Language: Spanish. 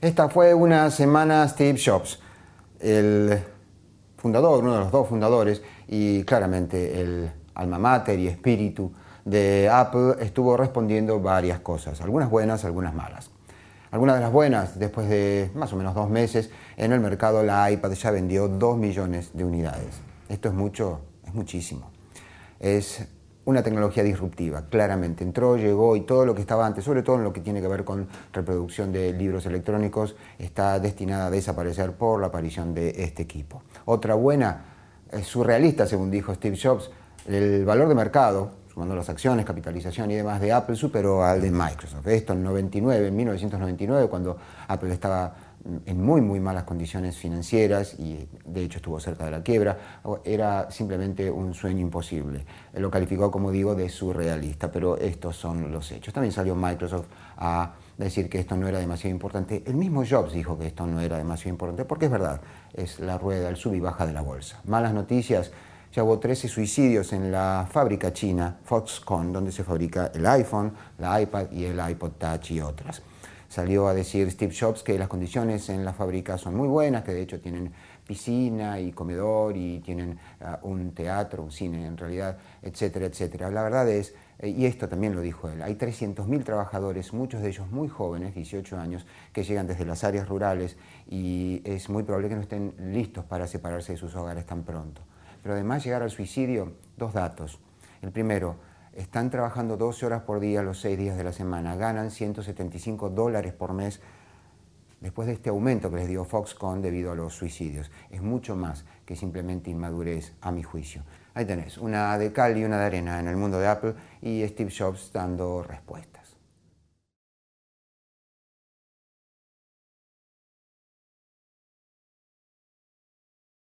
Esta fue una semana Steve Jobs, el fundador, uno de los dos fundadores y claramente el alma mater y espíritu de Apple estuvo respondiendo varias cosas, algunas buenas, algunas malas. Algunas de las buenas, después de más o menos dos meses en el mercado, la iPad ya vendió dos millones de unidades. Esto es mucho, es muchísimo. Es una tecnología disruptiva, claramente. Entró, llegó y todo lo que estaba antes, sobre todo en lo que tiene que ver con reproducción de libros electrónicos, está destinada a desaparecer por la aparición de este equipo. Otra buena, eh, surrealista, según dijo Steve Jobs, el valor de mercado, sumando las acciones, capitalización y demás de Apple, superó al de Microsoft. Esto en 99, en 1999, cuando Apple estaba en muy, muy malas condiciones financieras y de hecho estuvo cerca de la quiebra, era simplemente un sueño imposible. Lo calificó, como digo, de surrealista, pero estos son los hechos. También salió Microsoft a decir que esto no era demasiado importante. El mismo Jobs dijo que esto no era demasiado importante, porque es verdad, es la rueda, el sub y baja de la bolsa. Malas noticias, ya hubo 13 suicidios en la fábrica china Foxconn, donde se fabrica el iPhone, la iPad y el iPod Touch y otras. Salió a decir Steve Jobs que las condiciones en la fábrica son muy buenas, que de hecho tienen piscina y comedor y tienen ah, un teatro, un cine en realidad, etcétera, etcétera. La verdad es, eh, y esto también lo dijo él, hay 300.000 trabajadores, muchos de ellos muy jóvenes, 18 años, que llegan desde las áreas rurales y es muy probable que no estén listos para separarse de sus hogares tan pronto. Pero además llegar al suicidio, dos datos. El primero, están trabajando 12 horas por día los 6 días de la semana, ganan 175 dólares por mes después de este aumento que les dio Foxconn debido a los suicidios. Es mucho más que simplemente inmadurez, a mi juicio. Ahí tenés, una de cal y una de arena en el mundo de Apple y Steve Jobs dando respuesta.